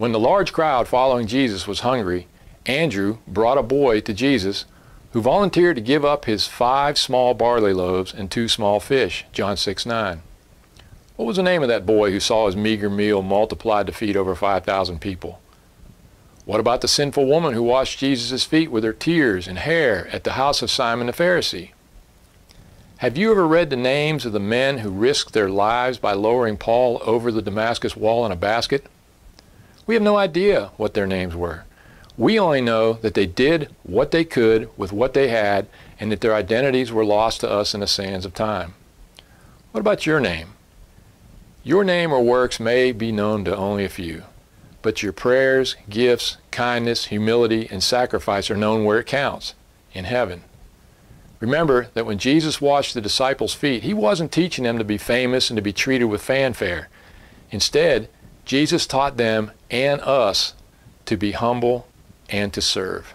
When the large crowd following Jesus was hungry, Andrew brought a boy to Jesus who volunteered to give up his five small barley loaves and two small fish, John 6 9. What was the name of that boy who saw his meager meal multiplied to feed over 5,000 people? What about the sinful woman who washed Jesus' feet with her tears and hair at the house of Simon the Pharisee? Have you ever read the names of the men who risked their lives by lowering Paul over the Damascus wall in a basket? We have no idea what their names were. We only know that they did what they could with what they had and that their identities were lost to us in the sands of time. What about your name? Your name or works may be known to only a few, but your prayers, gifts, kindness, humility, and sacrifice are known where it counts, in heaven. Remember that when Jesus washed the disciples' feet, he wasn't teaching them to be famous and to be treated with fanfare. Instead, Jesus taught them and us to be humble and to serve.